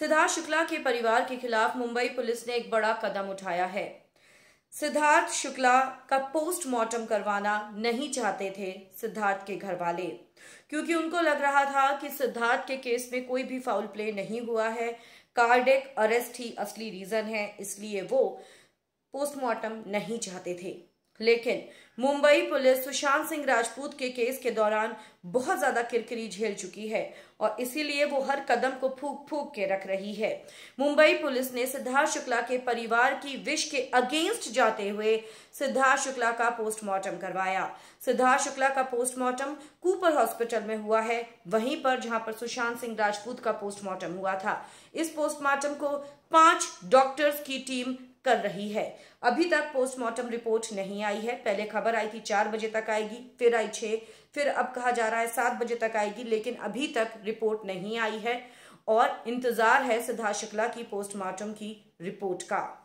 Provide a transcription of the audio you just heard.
सिद्धार्थ शुक्ला के परिवार के खिलाफ मुंबई पुलिस ने एक बड़ा कदम उठाया है सिद्धार्थ शुक्ला का पोस्टमार्टम करवाना नहीं चाहते थे सिद्धार्थ के घर वाले क्योंकि उनको लग रहा था कि सिद्धार्थ के केस में कोई भी फाउल प्ले नहीं हुआ है कार्डिक अरेस्ट ही असली रीजन है इसलिए वो पोस्टमार्टम नहीं चाहते थे लेकिन मुंबई पुलिस सुशांत सिंह राजपूत के केस के दौरान बहुत ज्यादा किरकिरी झेल चुकी है और इसीलिए वो हर कदम को फूक फूक के रख रही है मुंबई पुलिस ने सिद्धार्थ शुक्ला के परिवार की विश के अगेंस्ट जाते हुए सिद्धार्थ शुक्ला का पोस्टमार्टम करवाया सिद्धार्थ शुक्ला का पोस्टमार्टम कूपर हॉस्पिटल में हुआ है वहीं पर जहां पर सुशांत सिंह राजपूत का पोस्टमार्टम हुआ था इस पोस्टमार्टम को पांच डॉक्टर्स की टीम कर रही है अभी तक पोस्टमार्टम रिपोर्ट नहीं आई है पहले खबर आई थी चार बजे तक आएगी फिर आई छः फिर अब कहा जा रहा है सात बजे तक आएगी लेकिन अभी तक रिपोर्ट नहीं आई है और इंतजार है सिद्धार्थ शुक्ला की पोस्टमार्टम की रिपोर्ट का